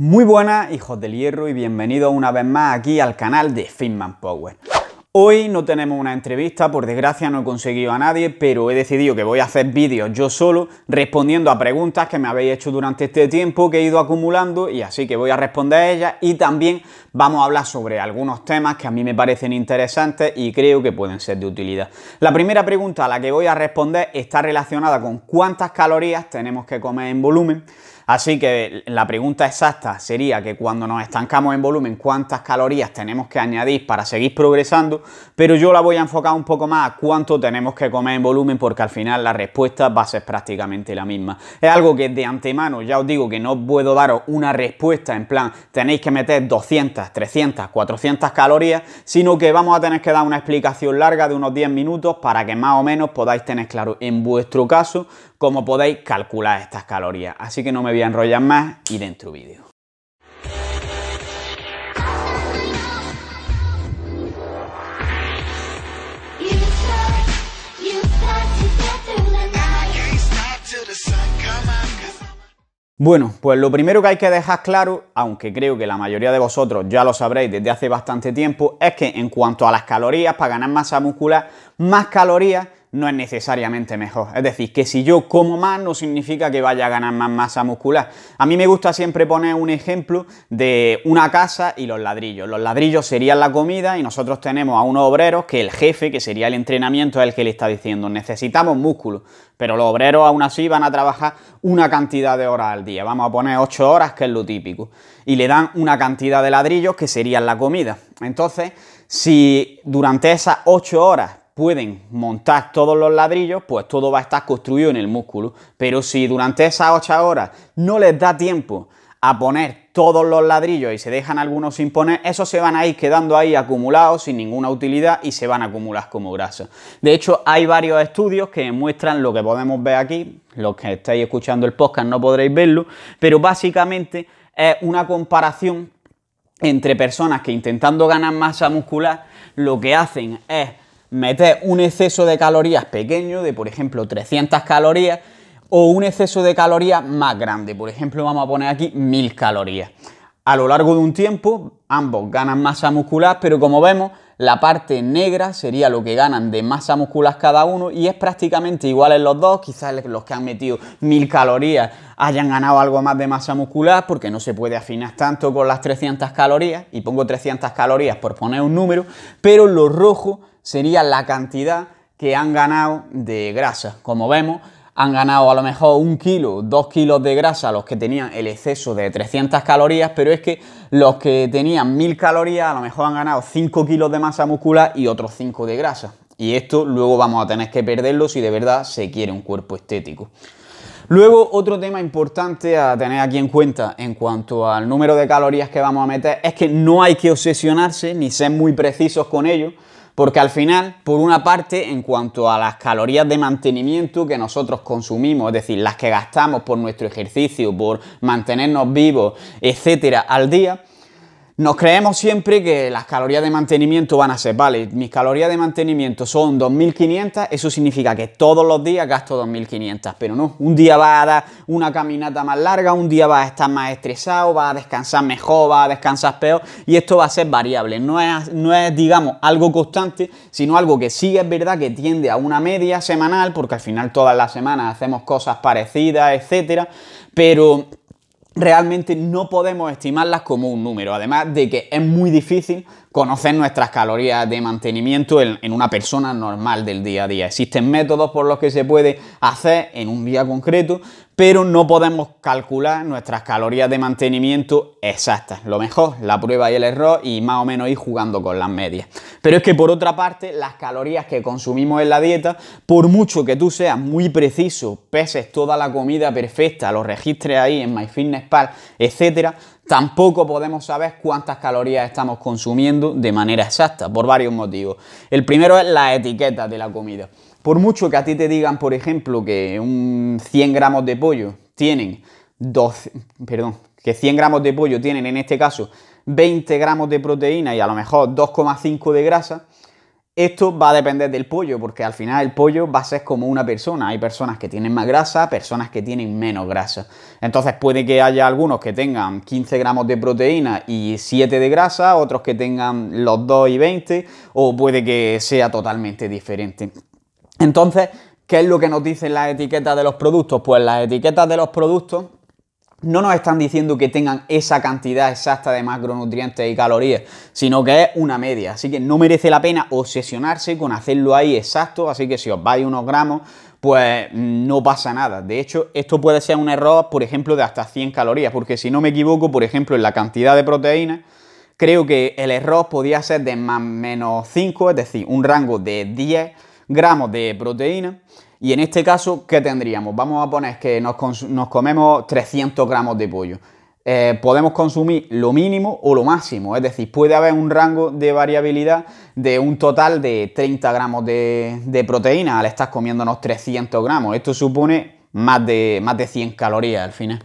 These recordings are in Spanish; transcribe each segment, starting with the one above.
Muy buenas hijos del hierro y bienvenidos una vez más aquí al canal de Finman Power. Hoy no tenemos una entrevista, por desgracia no he conseguido a nadie, pero he decidido que voy a hacer vídeos yo solo respondiendo a preguntas que me habéis hecho durante este tiempo que he ido acumulando y así que voy a responder a ellas y también vamos a hablar sobre algunos temas que a mí me parecen interesantes y creo que pueden ser de utilidad. La primera pregunta a la que voy a responder está relacionada con cuántas calorías tenemos que comer en volumen. Así que la pregunta exacta sería que cuando nos estancamos en volumen, ¿cuántas calorías tenemos que añadir para seguir progresando? Pero yo la voy a enfocar un poco más a cuánto tenemos que comer en volumen porque al final la respuesta va a ser prácticamente la misma. Es algo que de antemano ya os digo que no puedo daros una respuesta en plan tenéis que meter 200, 300, 400 calorías, sino que vamos a tener que dar una explicación larga de unos 10 minutos para que más o menos podáis tener claro en vuestro caso Cómo podéis calcular estas calorías. Así que no me voy a enrollar más y dentro vídeo. Bueno, pues lo primero que hay que dejar claro, aunque creo que la mayoría de vosotros ya lo sabréis desde hace bastante tiempo, es que en cuanto a las calorías, para ganar masa muscular, más calorías no es necesariamente mejor. Es decir, que si yo como más no significa que vaya a ganar más masa muscular. A mí me gusta siempre poner un ejemplo de una casa y los ladrillos. Los ladrillos serían la comida y nosotros tenemos a unos obreros que el jefe, que sería el entrenamiento, es el que le está diciendo necesitamos músculo. Pero los obreros aún así van a trabajar una cantidad de horas al día. Vamos a poner 8 horas, que es lo típico. Y le dan una cantidad de ladrillos que serían la comida. Entonces, si durante esas 8 horas pueden montar todos los ladrillos, pues todo va a estar construido en el músculo. Pero si durante esas 8 horas no les da tiempo a poner todos los ladrillos y se dejan algunos sin poner, esos se van a ir quedando ahí acumulados sin ninguna utilidad y se van a acumular como grasa. De hecho, hay varios estudios que muestran lo que podemos ver aquí. Los que estáis escuchando el podcast no podréis verlo, pero básicamente es una comparación entre personas que intentando ganar masa muscular lo que hacen es meter un exceso de calorías pequeño, de por ejemplo 300 calorías, o un exceso de calorías más grande, por ejemplo vamos a poner aquí 1000 calorías. A lo largo de un tiempo ambos ganan masa muscular, pero como vemos la parte negra sería lo que ganan de masa muscular cada uno y es prácticamente igual en los dos. Quizás los que han metido 1000 calorías hayan ganado algo más de masa muscular porque no se puede afinar tanto con las 300 calorías. Y pongo 300 calorías por poner un número, pero los rojos sería la cantidad que han ganado de grasa. Como vemos, han ganado a lo mejor un kilo, dos kilos de grasa los que tenían el exceso de 300 calorías, pero es que los que tenían 1000 calorías a lo mejor han ganado 5 kilos de masa muscular y otros 5 de grasa. Y esto luego vamos a tener que perderlo si de verdad se quiere un cuerpo estético. Luego, otro tema importante a tener aquí en cuenta en cuanto al número de calorías que vamos a meter es que no hay que obsesionarse ni ser muy precisos con ello, porque al final, por una parte, en cuanto a las calorías de mantenimiento que nosotros consumimos, es decir, las que gastamos por nuestro ejercicio, por mantenernos vivos, etcétera, al día, nos creemos siempre que las calorías de mantenimiento van a ser, vale, mis calorías de mantenimiento son 2.500, eso significa que todos los días gasto 2.500, pero no, un día va a dar una caminata más larga, un día va a estar más estresado, va a descansar mejor, vas a descansar peor, y esto va a ser variable, no es, no es digamos, algo constante, sino algo que sí es verdad que tiende a una media semanal, porque al final todas las semanas hacemos cosas parecidas, etcétera, pero realmente no podemos estimarlas como un número, además de que es muy difícil Conocer nuestras calorías de mantenimiento en, una persona normal del día a día. Existen métodos por los que se puede hacer en un día concreto, pero no podemos calcular nuestras calorías de mantenimiento exactas. Lo mejor, la prueba y el error y más o menos ir jugando con las medias. Pero es que por otra parte, las calorías que consumimos en la dieta, por mucho que tú seas muy preciso, peses toda la comida perfecta, lo registres ahí en MyFitnessPal, etcétera, Tampoco podemos saber cuántas calorías estamos consumiendo de manera exacta, por varios motivos. El primero es la etiqueta de la comida. Por mucho que a ti te digan, por ejemplo, que un 100 gramos de pollo tienen 12, perdón, que 100 gramos de pollo tienen en este caso 20 gramos de proteína y a lo mejor 2,5 de grasa, esto va a depender del pollo, porque al final el pollo va a ser como una persona. Hay personas que tienen más grasa, personas que tienen menos grasa. Entonces puede que haya algunos que tengan 15 gramos de proteína y 7 de grasa, otros que tengan los 2 y 20, o puede que sea totalmente diferente. Entonces, ¿qué es lo que nos dicen las etiquetas de los productos? Pues las etiquetas de los productos no nos están diciendo que tengan esa cantidad exacta de macronutrientes y calorías, sino que es una media. Así que no merece la pena obsesionarse con hacerlo ahí exacto, así que si os vais unos gramos, pues mm, no pasa nada. De hecho, esto puede ser un error, por ejemplo, de hasta 100 calorías, porque si no me equivoco, por ejemplo, en la cantidad de proteínas, creo que el error podía ser de más menos 5, es decir, un rango de 10 gramos de proteína y en este caso, ¿qué tendríamos? Vamos a poner que nos, comemos 300 gramos de pollo. Eh, podemos consumir lo mínimo o lo máximo, es decir, puede haber un rango de variabilidad de un total de 30 gramos de, proteína al estar comiéndonos 300 gramos. Esto supone más de, más de 100 calorías al final.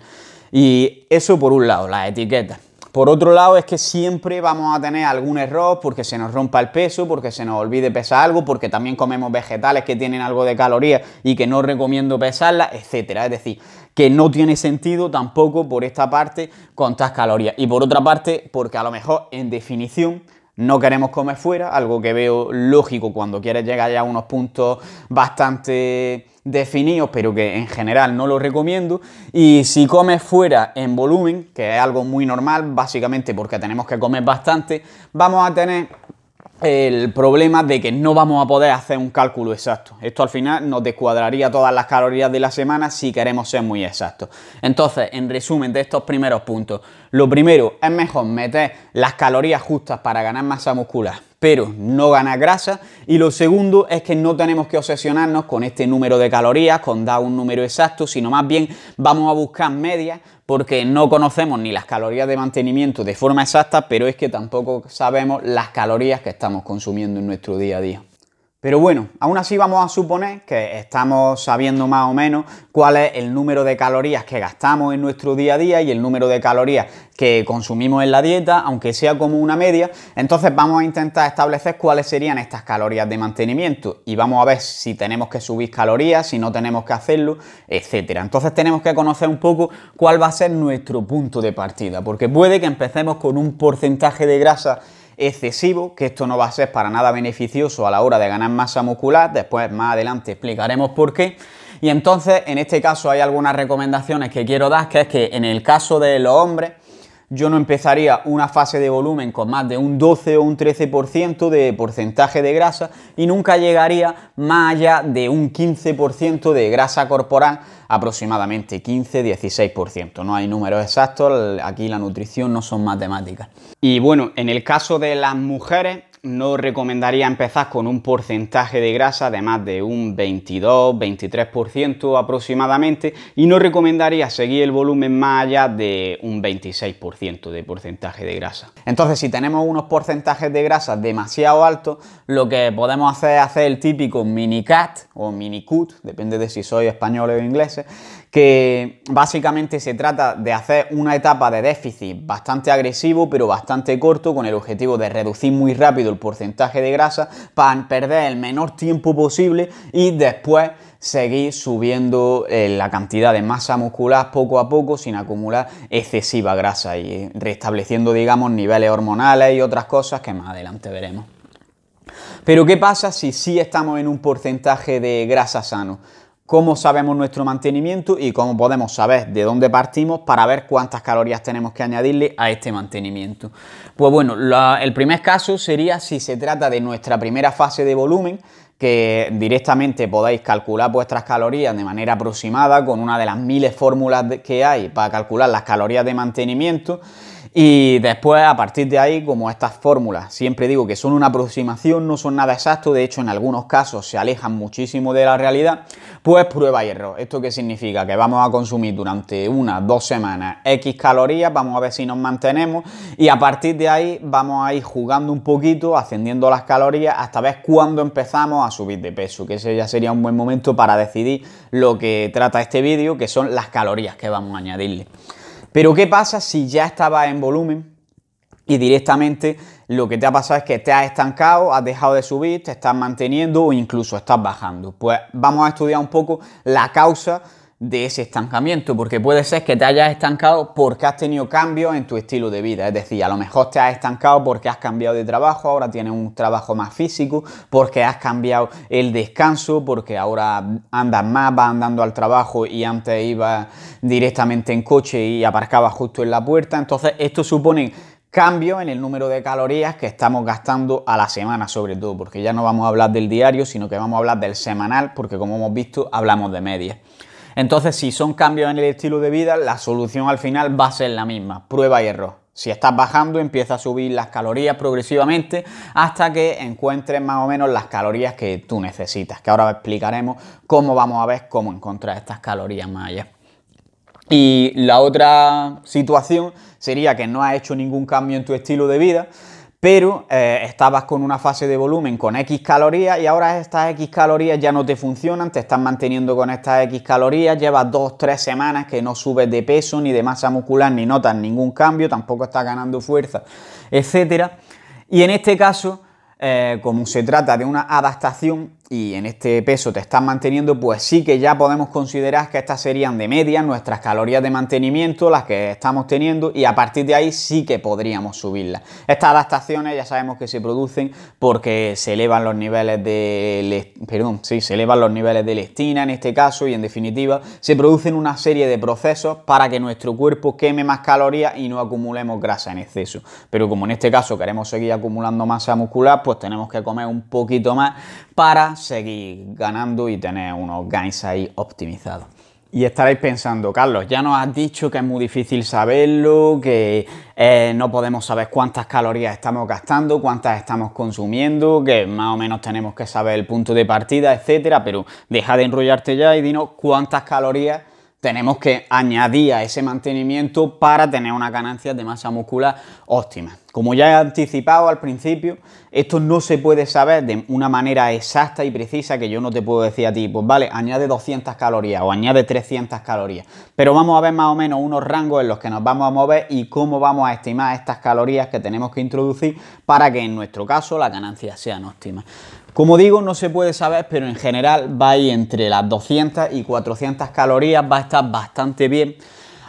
Y eso por un lado, las etiquetas. Por otro lado, es que siempre vamos a tener algún error porque se nos rompa el peso, porque se nos olvide pesar algo, porque también comemos vegetales que tienen algo de calorías y que no recomiendo pesarlas, etcétera. Es decir, que no tiene sentido tampoco por esta parte contar calorías. Y por otra parte, porque a lo mejor en definición no queremos comer fuera, algo que veo lógico cuando quieres llegar ya a unos puntos bastante definidos, pero que en general no lo recomiendo. Y si comes fuera en volumen, que es algo muy normal, básicamente porque tenemos que comer bastante, vamos a tener el problema de que no vamos a poder hacer un cálculo exacto. Esto al final nos descuadraría todas las calorías de la semana si queremos ser muy exactos. Entonces, en resumen de estos primeros puntos, lo primero es mejor meter las calorías justas para ganar masa muscular, pero no ganar grasa. Y lo segundo es que no tenemos que obsesionarnos con este número de calorías, con dar un número exacto, sino más bien vamos a buscar medias porque no conocemos ni las calorías de mantenimiento de forma exacta, pero es que tampoco sabemos las calorías que estamos consumiendo en nuestro día a día. Pero bueno, aún así vamos a suponer que estamos sabiendo más o menos cuál es el número de calorías que gastamos en nuestro día a día y el número de calorías que consumimos en la dieta, aunque sea como una media. Entonces vamos a intentar establecer cuáles serían estas calorías de mantenimiento y vamos a ver si tenemos que subir calorías, si no tenemos que hacerlo, etcétera. Entonces tenemos que conocer un poco cuál va a ser nuestro punto de partida, porque puede que empecemos con un porcentaje de grasa excesivo, que esto no va a ser para nada beneficioso a la hora de ganar masa muscular, después más adelante explicaremos por qué. Y entonces, en este caso hay algunas recomendaciones que quiero dar, que es que en el caso de los hombres, yo no empezaría una fase de volumen con más de un 12 o un 13% de porcentaje de grasa y nunca llegaría más allá de un 15% de grasa corporal, aproximadamente 15-16%. No hay números exactos, aquí la nutrición no son matemáticas. Y bueno, en el caso de las mujeres, no recomendaría empezar con un porcentaje de grasa de más de un 22-23% aproximadamente y no recomendaría seguir el volumen más allá de un 26% de porcentaje de grasa. Entonces si tenemos unos porcentajes de grasa demasiado altos, lo que podemos hacer es hacer el típico mini cut o mini cut, depende de si soy español o inglés, que básicamente se trata de hacer una etapa de déficit bastante agresivo pero bastante corto con el objetivo de reducir muy rápido el porcentaje de grasa para perder el menor tiempo posible y después seguir subiendo eh, la cantidad de masa muscular poco a poco sin acumular excesiva grasa y restableciendo digamos niveles hormonales y otras cosas que más adelante veremos. Pero ¿qué pasa si sí estamos en un porcentaje de grasa sano? cómo sabemos nuestro mantenimiento y cómo podemos saber de dónde partimos para ver cuántas calorías tenemos que añadirle a este mantenimiento. Pues bueno, el primer caso sería si se trata de nuestra primera fase de volumen, que directamente podáis calcular vuestras calorías de manera aproximada con una de las miles fórmulas que hay para calcular las calorías de mantenimiento y después, a partir de ahí, como estas fórmulas, siempre digo que son una aproximación, no son nada exacto, de hecho en algunos casos se alejan muchísimo de la realidad, pues prueba y error. ¿Esto qué significa? Que vamos a consumir durante una, dos semanas X calorías, vamos a ver si nos mantenemos y a partir de ahí vamos a ir jugando un poquito, ascendiendo las calorías hasta ver cuándo empezamos a subir de peso, que ese ya sería un buen momento para decidir lo que trata este vídeo, que son las calorías que vamos a añadirle. Pero ¿qué pasa si ya estaba en volumen y directamente lo que te ha pasado es que te has estancado, has dejado de subir, te estás manteniendo o incluso estás bajando? Pues vamos a estudiar un poco la causa de ese estancamiento, porque puede ser que te hayas estancado porque has tenido cambios en tu estilo de vida, es decir, a lo mejor te has estancado porque has cambiado de trabajo, ahora tienes un trabajo más físico, porque has cambiado el descanso, porque ahora andas más, vas andando al trabajo y antes ibas directamente en coche y aparcabas justo en la puerta, entonces esto supone cambio en el número de calorías que estamos gastando a la semana sobre todo, porque ya no vamos a hablar del diario, sino que vamos a hablar del semanal, porque como hemos visto, hablamos de media. Entonces, si son cambios en el estilo de vida, la solución al final va a ser la misma, prueba y error. Si estás bajando, empieza a subir las calorías progresivamente hasta que encuentres más o menos las calorías que tú necesitas, que ahora explicaremos cómo vamos a ver cómo encontrar estas calorías más allá. Y la otra situación sería que no has hecho ningún cambio en tu estilo de vida, pero eh, estabas con una fase de volumen con X calorías y ahora estas X calorías ya no te funcionan, te están manteniendo con estas X calorías, llevas 2-3 semanas que no subes de peso ni de masa muscular, ni notas ningún cambio, tampoco estás ganando fuerza, etc. Y en este caso, eh, como se trata de una adaptación, y en este peso te estás manteniendo, pues sí que ya podemos considerar que estas serían de media nuestras calorías de mantenimiento, las que estamos teniendo, y a partir de ahí sí que podríamos subirlas. Estas adaptaciones ya sabemos que se producen porque se elevan los niveles de, perdón, sí, se elevan los niveles de lectina en este caso y en definitiva se producen una serie de procesos para que nuestro cuerpo queme más calorías y no acumulemos grasa en exceso. Pero como en este caso queremos seguir acumulando masa muscular, pues tenemos que comer un poquito más para seguir ganando y tener unos gains ahí optimizados. Y estaréis pensando, Carlos, ya nos has dicho que es muy difícil saberlo, que eh, no podemos saber cuántas calorías estamos gastando, cuántas estamos consumiendo, que más o menos tenemos que saber el punto de partida, etcétera, pero deja de enrollarte ya y dinos cuántas calorías tenemos que añadir a ese mantenimiento para tener una ganancia de masa muscular óptima. Como ya he anticipado al principio, esto no se puede saber de una manera exacta y precisa que yo no te puedo decir a ti, pues vale, añade 200 calorías o añade 300 calorías. Pero vamos a ver más o menos unos rangos en los que nos vamos a mover y cómo vamos a estimar estas calorías que tenemos que introducir para que en nuestro caso la ganancia sea óptima. Como digo, no se puede saber, pero en general va entre las 200 y 400 calorías, va a estar bastante bien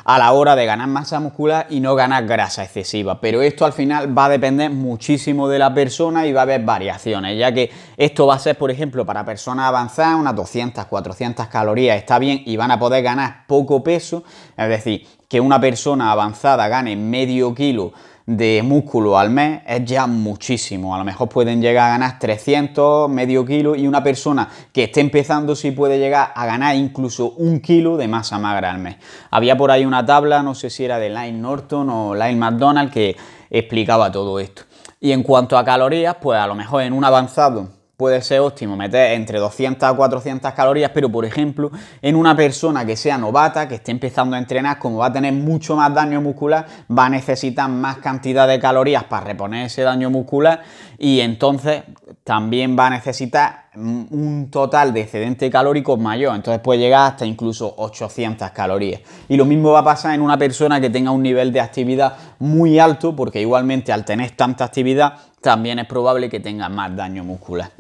a la hora de ganar masa muscular y no ganar grasa excesiva. Pero esto al final va a depender muchísimo de la persona y va a haber variaciones, ya que esto va a ser, por ejemplo, para personas avanzadas, unas 200, 400 calorías está bien y van a poder ganar poco peso, es decir, que una persona avanzada gane medio kilo de músculo al mes es ya muchísimo. A lo mejor pueden llegar a ganar 300, medio kilo y una persona que esté empezando sí puede llegar a ganar incluso un kilo de masa magra al mes. Había por ahí una tabla, no sé si era de Lyle Norton o Lyle McDonald, que explicaba todo esto. Y en cuanto a calorías, pues a lo mejor en un avanzado puede ser óptimo meter entre 200 a 400 calorías, pero por ejemplo, en una persona que sea novata, que esté empezando a entrenar, como va a tener mucho más daño muscular, va a necesitar más cantidad de calorías para reponer ese daño muscular y entonces también va a necesitar un total de excedente calórico mayor, entonces puede llegar hasta incluso 800 calorías. Y lo mismo va a pasar en una persona que tenga un nivel de actividad muy alto, porque igualmente al tener tanta actividad también es probable que tenga más daño muscular.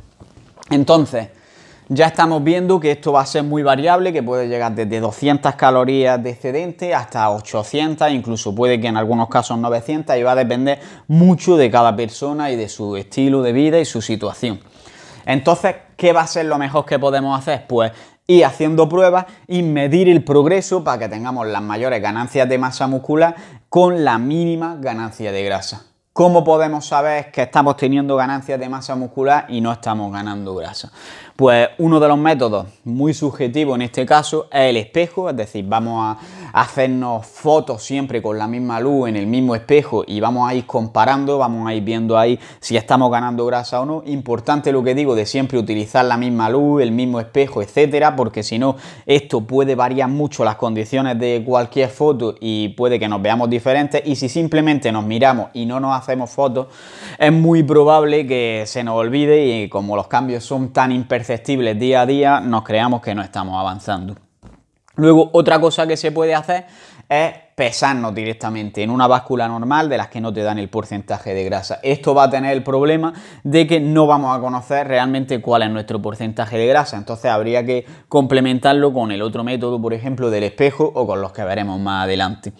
Entonces, ya estamos viendo que esto va a ser muy variable, que puede llegar desde 200 calorías de excedente hasta 800, incluso puede que en algunos casos 900 y va a depender mucho de cada persona y de su estilo de vida y su situación. Entonces, ¿qué va a ser lo mejor que podemos hacer? Pues ir haciendo pruebas y medir el progreso para que tengamos las mayores ganancias de masa muscular con la mínima ganancia de grasa. ¿Cómo podemos saber que estamos teniendo ganancias de masa muscular y no estamos ganando grasa? Pues uno de los métodos muy subjetivos en este caso es el espejo, es decir, vamos a hacernos fotos siempre con la misma luz en el mismo espejo y vamos a ir comparando, vamos a ir viendo ahí si estamos ganando grasa o no. Importante lo que digo de siempre utilizar la misma luz, el mismo espejo, etcétera, porque si no esto puede variar mucho las condiciones de cualquier foto y puede que nos veamos diferentes y si simplemente nos miramos y no nos hacemos fotos es muy probable que se nos olvide y como los cambios son tan imperfectos día a día, nos creamos que no estamos avanzando. Luego, otra cosa que se puede hacer es pesarnos directamente en una báscula normal de las que no te dan el porcentaje de grasa. Esto va a tener el problema de que no vamos a conocer realmente cuál es nuestro porcentaje de grasa. Entonces habría que complementarlo con el otro método, por ejemplo, del espejo o con los que veremos más adelante.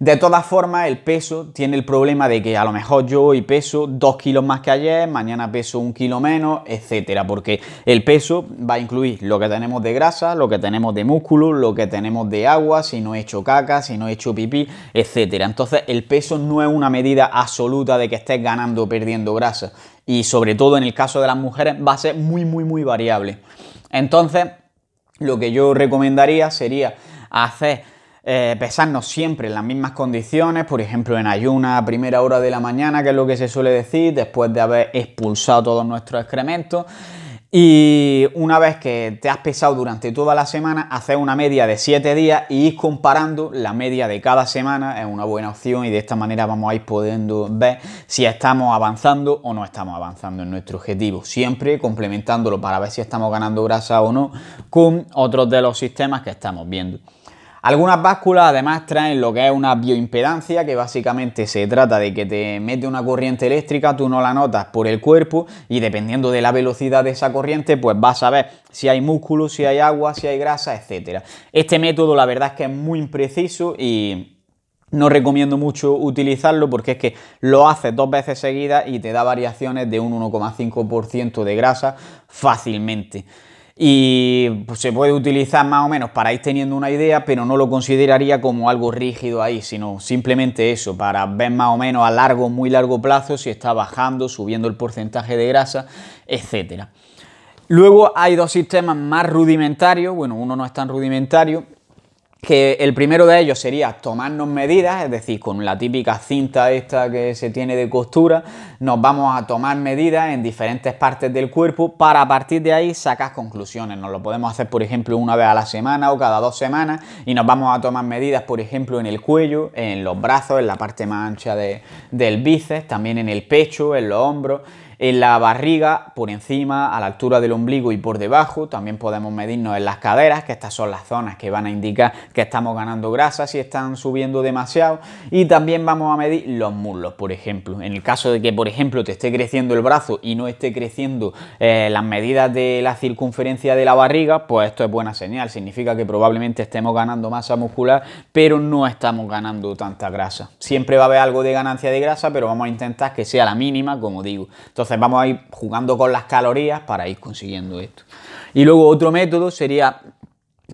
De todas formas, el peso tiene el problema de que a lo mejor yo hoy peso 2 kilos más que ayer, mañana peso un kilo menos, etcétera, porque el peso va a incluir lo que tenemos de grasa, lo que tenemos de músculo, lo que tenemos de agua, si no he hecho caca, si no he hecho pipí, etcétera. Entonces, el peso no es una medida absoluta de que estés ganando o perdiendo grasa, y sobre todo en el caso de las mujeres va a ser muy, muy, muy variable. Entonces, lo que yo recomendaría sería hacer eh, pesarnos siempre en las mismas condiciones, por ejemplo en ayuna a primera hora de la mañana, que es lo que se suele decir, después de haber expulsado todos nuestros excrementos. Y una vez que te has pesado durante toda la semana, hacer una media de 7 días y ir comparando la media de cada semana es una buena opción y de esta manera vamos a ir podiendo ver si estamos avanzando o no estamos avanzando en nuestro objetivo. Siempre complementándolo para ver si estamos ganando grasa o no con otros de los sistemas que estamos viendo. Algunas básculas además traen lo que es una bioimpedancia, que básicamente se trata de que te mete una corriente eléctrica, tú no la notas por el cuerpo y dependiendo de la velocidad de esa corriente, pues vas a ver si hay músculo, si hay agua, si hay grasa, etc. Este método la verdad es que es muy impreciso y no recomiendo mucho utilizarlo porque es que lo haces dos veces seguidas y te da variaciones de un 1,5% de grasa fácilmente y pues, se puede utilizar más o menos para ir teniendo una idea, pero no lo consideraría como algo rígido ahí, sino simplemente eso, para ver más o menos a largo, muy largo plazo si está bajando, subiendo el porcentaje de grasa, etcétera. Luego hay dos sistemas más rudimentarios, bueno, uno no es tan rudimentario, que el primero de ellos sería tomarnos medidas, es decir, con la típica cinta esta que se tiene de costura, nos vamos a tomar medidas en diferentes partes del cuerpo para a partir de ahí sacar conclusiones. Nos lo podemos hacer, por ejemplo, una vez a la semana o cada dos semanas y nos vamos a tomar medidas, por ejemplo, en el cuello, en los brazos, en la parte más ancha del bíceps, también en el pecho, en los hombros en la barriga, por encima, a la altura del ombligo y por debajo. También podemos medirnos en las caderas, que estas son las zonas que van a indicar que estamos ganando grasa si están subiendo demasiado. Y también vamos a medir los muslos, por ejemplo. En el caso de que, por ejemplo, te esté creciendo el brazo y no esté creciendo eh, las medidas de la circunferencia de la barriga, pues esto es buena señal. Significa que probablemente estemos ganando masa muscular, pero no estamos ganando tanta grasa. Siempre va a haber algo de ganancia de grasa, pero vamos a intentar que sea la mínima, como digo. Entonces, vamos a ir jugando con las calorías para ir consiguiendo esto. Y luego otro método sería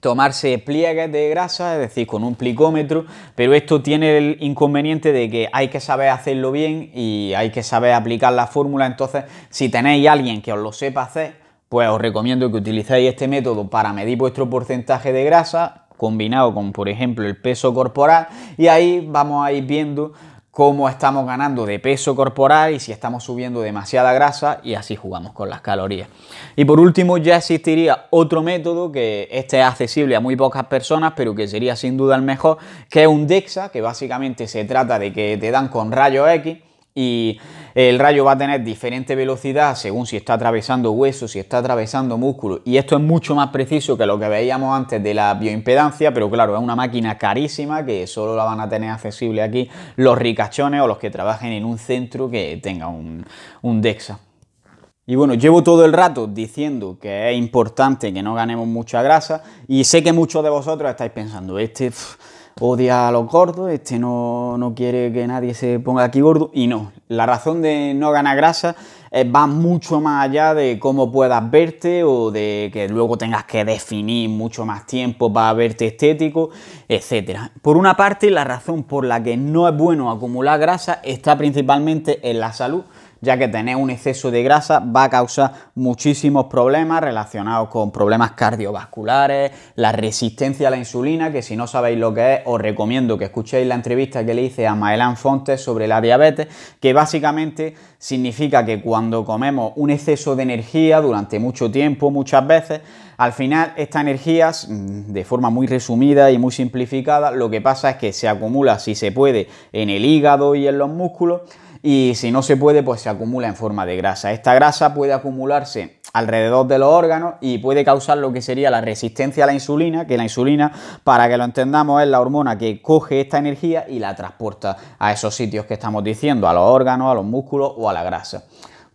tomarse pliegues de grasa, es decir, con un plicómetro, pero esto tiene el inconveniente de que hay que saber hacerlo bien y hay que saber aplicar la fórmula, entonces si tenéis alguien que os lo sepa hacer, pues os recomiendo que utilicéis este método para medir vuestro porcentaje de grasa combinado con, por ejemplo, el peso corporal y ahí vamos a ir viendo cómo estamos ganando de peso corporal y si estamos subiendo demasiada grasa y así jugamos con las calorías. Y por último ya existiría otro método que este es accesible a muy pocas personas pero que sería sin duda el mejor, que es un DEXA, que básicamente se trata de que te dan con rayo X y el rayo va a tener diferente velocidad según si está atravesando hueso, si está atravesando músculos. Y esto es mucho más preciso que lo que veíamos antes de la bioimpedancia, pero claro, es una máquina carísima que solo la van a tener accesible aquí los ricachones o los que trabajen en un centro que tenga un, DEXA. Y bueno, llevo todo el rato diciendo que es importante que no ganemos mucha grasa y sé que muchos de vosotros estáis pensando, este odia a los gordos, este no, quiere que nadie se ponga aquí gordo y no. La razón de no ganar grasa va mucho más allá de cómo puedas verte o de que luego tengas que definir mucho más tiempo para verte estético, etc. Por una parte, la razón por la que no es bueno acumular grasa está principalmente en la salud ya que tener un exceso de grasa va a causar muchísimos problemas relacionados con problemas cardiovasculares, la resistencia a la insulina, que si no sabéis lo que es, os recomiendo que escuchéis la entrevista que le hice a Maelán Fontes sobre la diabetes, que básicamente significa que cuando comemos un exceso de energía durante mucho tiempo, muchas veces, al final esta energía, mm, de forma muy resumida y muy simplificada, lo que pasa es que se acumula, si se puede, en el hígado y en los músculos, y si no se puede, pues se acumula en forma de grasa. Esta grasa puede acumularse alrededor de los órganos y puede causar lo que sería la resistencia a la insulina, que la insulina, para que lo entendamos, es la hormona que coge esta energía y la transporta a esos sitios que estamos diciendo, a los órganos, a los músculos o a la grasa.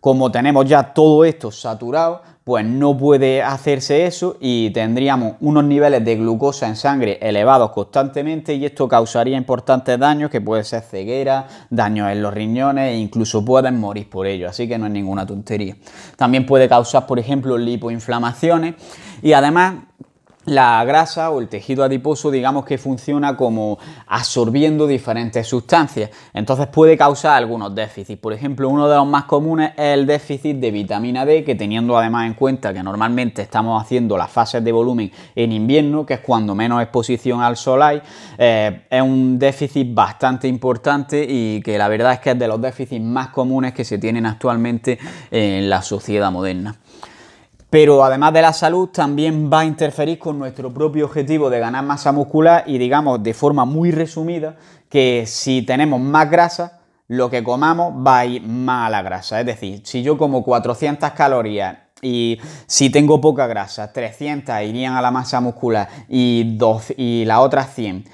Como tenemos ya todo esto saturado, pues no puede hacerse eso y tendríamos unos niveles de glucosa en sangre elevados constantemente y esto causaría importantes daños que puede ser ceguera, daños en los riñones e incluso pueden morir por ello, así que no es ninguna tontería. También puede causar, por ejemplo, lipoinflamaciones y además la grasa o el tejido adiposo digamos que funciona como absorbiendo diferentes sustancias, entonces puede causar algunos déficits. Por ejemplo, uno de los más comunes es el déficit de vitamina D, que teniendo además en cuenta que normalmente estamos haciendo las fases de volumen en invierno, que es cuando menos exposición al sol hay, eh, es un déficit bastante importante y que la verdad es que es de los déficits más comunes que se tienen actualmente en la sociedad moderna pero además de la salud también va a interferir con nuestro propio objetivo de ganar masa muscular y digamos de forma muy resumida que si tenemos más grasa, lo que comamos va a ir más a la grasa. Es decir, si yo como 400 calorías y si tengo poca grasa, 300 irían a la masa muscular y, dos, y la otra 100.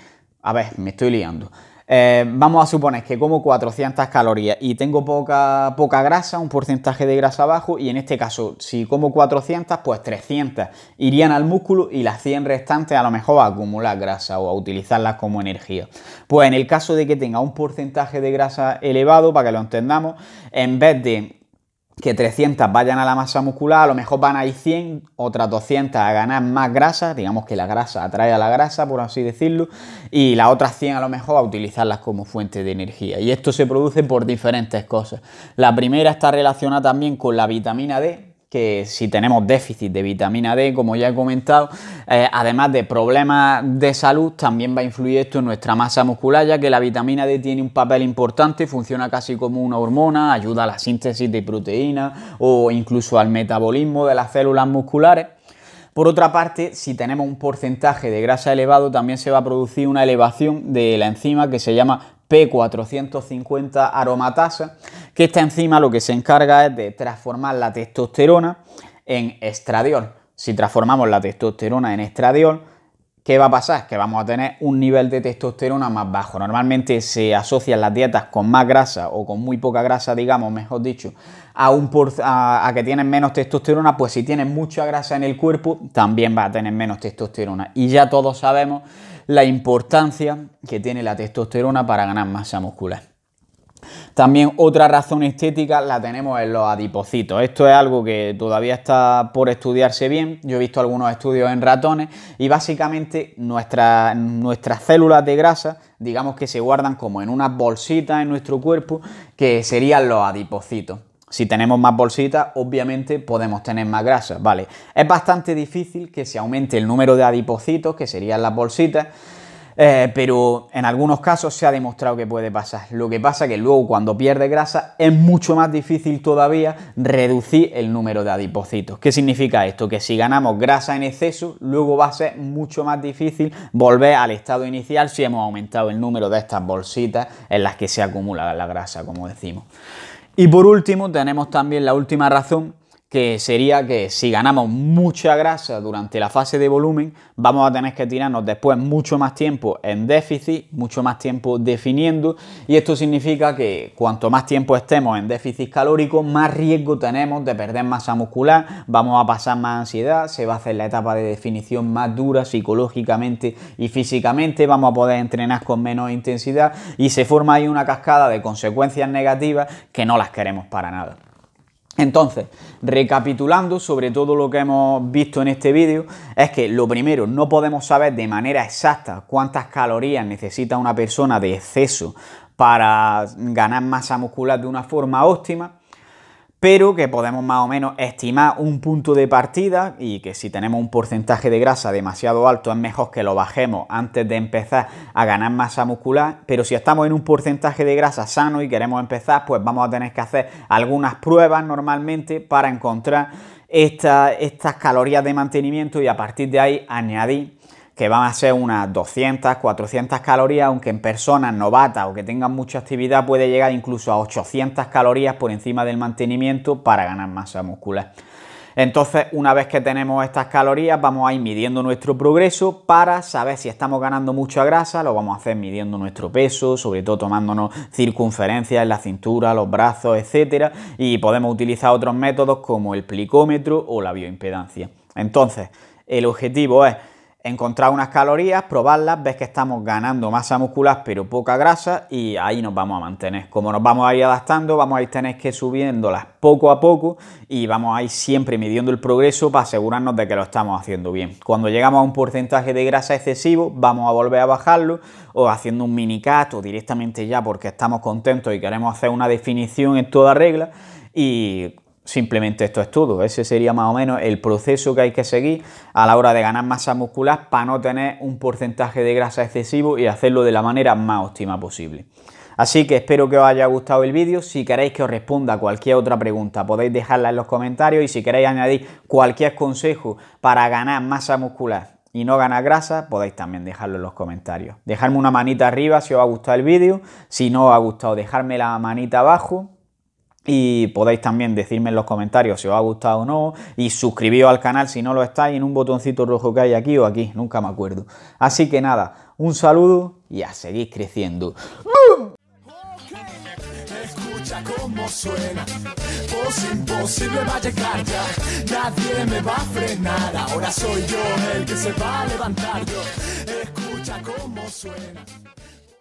A ver, me estoy liando. Eh, vamos a suponer que como 400 calorías y tengo poca, poca grasa, un porcentaje de grasa bajo, y en este caso, si como 400, pues 300 irían al músculo y las 100 restantes a lo mejor a acumular grasa o a utilizarlas como energía. Pues en el caso de que tenga un porcentaje de grasa elevado, para que lo entendamos, en vez de que 300 vayan a la masa muscular, a lo mejor van a ir 100, otras 200 a ganar más grasa, digamos que la grasa atrae a la grasa, por así decirlo, y las otras 100 a lo mejor a utilizarlas como fuente de energía. Y esto se produce por diferentes cosas. La primera está relacionada también con la vitamina D, que si tenemos déficit de vitamina D, como ya he comentado, eh, además de problemas de salud, también va a influir esto en nuestra masa muscular, ya que la vitamina D tiene un papel importante, funciona casi como una hormona, ayuda a la síntesis de proteínas o incluso al metabolismo de las células musculares. Por otra parte, si tenemos un porcentaje de grasa elevado, también se va a producir una elevación de la enzima que se llama P450 aromatasa, que esta enzima lo que se encarga es de transformar la testosterona en estradiol. Si transformamos la testosterona en estradiol, ¿Qué va a pasar? Que vamos a tener un nivel de testosterona más bajo. Normalmente se asocian las dietas con más grasa o con muy poca grasa, digamos, mejor dicho, a, que tienen menos testosterona, pues si tienen mucha grasa en el cuerpo, también va a tener menos testosterona. Y ya todos sabemos la importancia que tiene la testosterona para ganar masa muscular. También otra razón estética la tenemos en los adipocitos. Esto es algo que todavía está por estudiarse bien. Yo he visto algunos estudios en ratones y básicamente nuestras células de grasa, digamos que se guardan como en unas bolsitas en nuestro cuerpo, que serían los adipocitos. Si tenemos más bolsitas, obviamente podemos tener más grasa, ¿vale? Es bastante difícil que se aumente el número de adipocitos, que serían las bolsitas, eh, pero en algunos casos se ha demostrado que puede pasar. Lo que pasa es que luego cuando pierde grasa es mucho más difícil todavía reducir el número de adipocitos. ¿Qué significa esto? Que si ganamos grasa en exceso, luego va a ser mucho más difícil volver al estado inicial si hemos aumentado el número de estas bolsitas en las que se acumula la grasa, como decimos. Y por último tenemos también la última razón que sería que si ganamos mucha grasa durante la fase de volumen, vamos a tener que tirarnos después mucho más tiempo en déficit, mucho más tiempo definiendo, y esto significa que cuanto más tiempo estemos en déficit calórico, más riesgo tenemos de perder masa muscular, vamos a pasar más ansiedad, se va a hacer la etapa de definición más dura psicológicamente y físicamente, vamos a poder entrenar con menos intensidad y se forma ahí una cascada de consecuencias negativas que no las queremos para nada. Entonces, recapitulando sobre todo lo que hemos visto en este vídeo, es que lo primero, no podemos saber de manera exacta cuántas calorías necesita una persona de exceso para ganar masa muscular de una forma óptima pero que podemos más o menos estimar un punto de partida y que si tenemos un porcentaje de grasa demasiado alto es mejor que lo bajemos antes de empezar a ganar masa muscular, pero si estamos en un porcentaje de grasa sano y queremos empezar, pues vamos a tener que hacer algunas pruebas normalmente para encontrar estas calorías de mantenimiento y a partir de ahí añadir que van a ser unas 200, 400 calorías, aunque en personas novatas o que tengan mucha actividad puede llegar incluso a 800 calorías por encima del mantenimiento para ganar masa muscular. Entonces, una vez que tenemos estas calorías, vamos a ir midiendo nuestro progreso para saber si estamos ganando mucha grasa, lo vamos a hacer midiendo nuestro peso, sobre todo tomándonos circunferencias en la cintura, los brazos, etcétera, y podemos utilizar otros métodos como el plicómetro o la bioimpedancia. Entonces, el objetivo es encontrar unas calorías, probarlas, ves que estamos ganando masa muscular pero poca grasa y ahí nos vamos a mantener. Como nos vamos a ir adaptando, vamos a ir tener que subiéndolas poco a poco y vamos a ir siempre midiendo el progreso para asegurarnos de que lo estamos haciendo bien. Cuando llegamos a un porcentaje de grasa excesivo, vamos a volver a bajarlo o haciendo un mini cut o directamente ya porque estamos contentos y queremos hacer una definición en toda regla y simplemente esto es todo. Ese sería más o menos el proceso que hay que seguir a la hora de ganar masa muscular para no tener un porcentaje de grasa excesivo y hacerlo de la manera más óptima posible. Así que espero que os haya gustado el vídeo. Si queréis que os responda cualquier otra pregunta, podéis dejarla en los comentarios y si queréis añadir cualquier consejo para ganar masa muscular y no ganar grasa, podéis también dejarlo en los comentarios. Dejarme una manita arriba si os ha gustado el vídeo. Si no os ha gustado, dejarme la manita abajo y podéis también decirme en los comentarios si os ha gustado o no. Y suscribíos al canal si no lo estáis en un botoncito rojo que hay aquí o aquí, nunca me acuerdo. Así que nada, un saludo y a seguir creciendo. suena. va nadie me va a frenar. Ahora soy yo el que se va a levantar Escucha suena.